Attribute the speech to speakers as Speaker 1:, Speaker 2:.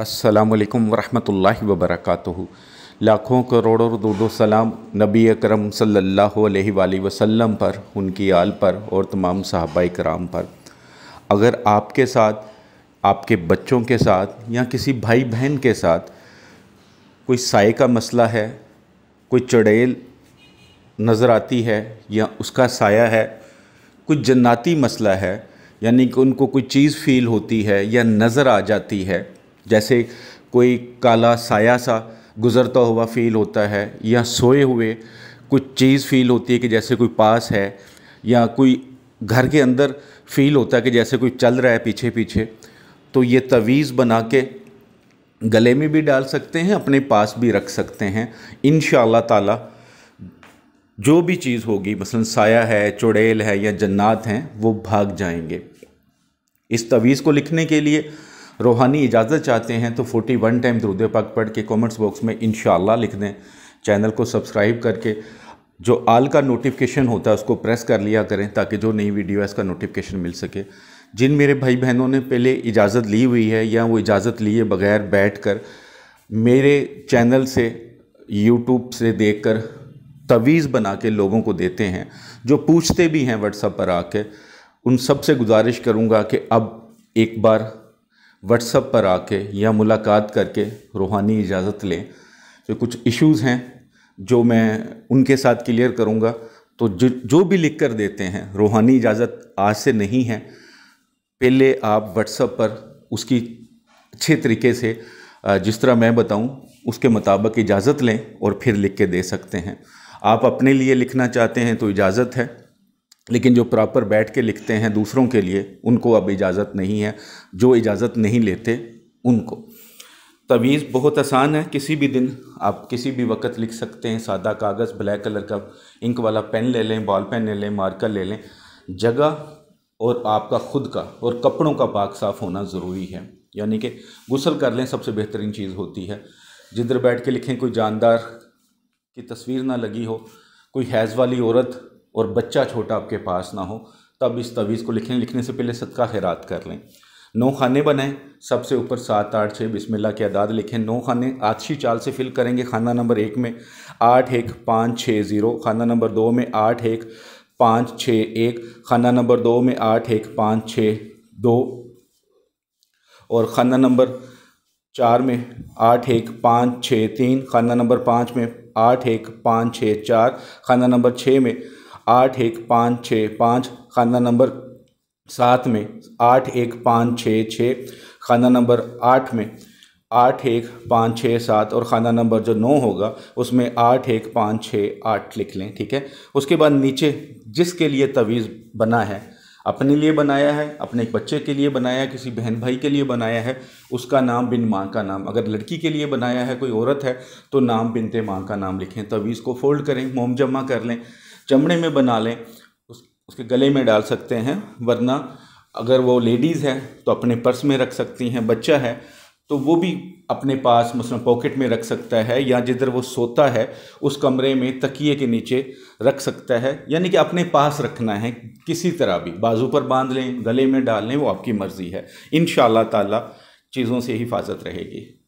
Speaker 1: असलकम वरहल वबरक लाखों करोड़ों रुदो सलाम नबी अकरम सल्लल्लाहु अलैहि वसल्लम पर उनकी आल पर और तमाम सहाबा कराम पर अगर आपके साथ आपके बच्चों के साथ या किसी भाई बहन के साथ कोई साय का मसला है कोई चड़ेल नज़र आती है या उसका साया है कोई जन्नाती मसला है यानी कि उनको कोई चीज़ फील होती है या नज़र आ जाती है जैसे कोई काला साया सा गुज़रता हुआ फ़ील होता है या सोए हुए कुछ चीज़ फ़ील होती है कि जैसे कोई पास है या कोई घर के अंदर फ़ील होता है कि जैसे कोई चल रहा है पीछे पीछे तो ये तवीज़ बना के गले में भी डाल सकते हैं अपने पास भी रख सकते हैं इन ताला जो भी चीज़ होगी मसलन साया है चुड़ैल है या जन्नात हैं वो भाग जाएंगे इस तवीज़ को लिखने के लिए रूहानी इजाज़त चाहते हैं तो 41 टाइम दरूद पाक पढ़ के कॉमेंट्स बॉक्स में इन लिख दें चैनल को सब्सक्राइब करके जो आल का नोटिफिकेशन होता है उसको प्रेस कर लिया करें ताकि जो नई वीडियो है इसका नोटिफिकेशन मिल सके जिन मेरे भाई बहनों ने पहले इजाज़त ली हुई है या वो इजाज़त लिए बगैर बैठ कर मेरे चैनल से यूट्यूब से देख कर तवीज़ बना के लोगों को देते हैं जो पूछते भी हैं व्हाट्सअप पर आके उन सब से गुजारिश करूँगा कि अब एक बार व्हाट्सअप पर आके या मुलाकात करके रूहानी इजाज़त लें जो तो कुछ इश्यूज़ हैं जो मैं उनके साथ क्लियर करूँगा तो जो जो भी लिख कर देते हैं रूहानी इजाज़त आज से नहीं है पहले आप व्हाट्सअप पर उसकी अच्छे तरीके से जिस तरह मैं बताऊँ उसके मुताबिक इजाज़त लें और फिर लिख के दे सकते हैं आप अपने लिए लिखना चाहते हैं तो इजाज़त है लेकिन जो प्रॉपर बैठ के लिखते हैं दूसरों के लिए उनको अब इजाज़त नहीं है जो इजाज़त नहीं लेते उनको तवीज़ बहुत आसान है किसी भी दिन आप किसी भी वक्त लिख सकते हैं सादा कागज़ ब्लैक कलर का इंक वाला पेन ले लें बॉल पेन ले लें मार्कर ले लें जगह और आपका ख़ुद का और कपड़ों का पाक साफ़ होना ज़रूरी है यानी कि गुसल कर लें सबसे बेहतरीन चीज़ होती है जिधर बैठ के लिखें कोई जानदार की तस्वीर ना लगी हो कोई हैज़ वाली औरत और बच्चा छोटा आपके पास ना हो तब इस तवीज़ को लिखें लिखने से पहले सदका खैरात कर लें नौ खाने बनाएं सबसे ऊपर सात आठ छः बिस्मिल्लाह के अदाद लिखें नौ खाने आछी चाल से फिल करेंगे खाना नंबर एक में आठ एक पाँच छः ज़ीरो खाना नंबर दो में आठ एक पाँच छः एक खाना नंबर दो में आठ एक पाँच छः दो और खाना नंबर चार में आठ एक पाँच छः तीन खाना नंबर पाँच में आठ एक पाँच छः चार खाना नंबर छः में आठ एक पाँच छः पाँच खाना नंबर सात में आठ एक पाँच छः छः खाना नंबर आठ में आठ एक पाँच छः सात और खाना नंबर जो नौ होगा उसमें आठ एक पाँच छः आठ लिख लें ठीक है उसके बाद नीचे जिसके लिए तवीज़ बना है अपने लिए बनाया है अपने एक बच्चे के लिए बनाया है किसी बहन भाई के लिए बनाया है उसका नाम बिन माँ का नाम अगर लड़की के लिए बनाया है कोई औरत है तो नाम बिनते माँ का नाम लिखें तवीज़ को फोल्ड करें मोम जमा कर लें चमड़े में बना लें उस उसके गले में डाल सकते हैं वरना अगर वो लेडीज़ है तो अपने पर्स में रख सकती हैं बच्चा है तो वो भी अपने पास मसलन पॉकेट में रख सकता है या जिधर वो सोता है उस कमरे में तकिए के नीचे रख सकता है यानी कि अपने पास रखना है किसी तरह भी बाजू पर बांध लें गले में डाल लें वो आपकी मर्ज़ी है इन ताला चीज़ों से हिफाजत रहेगी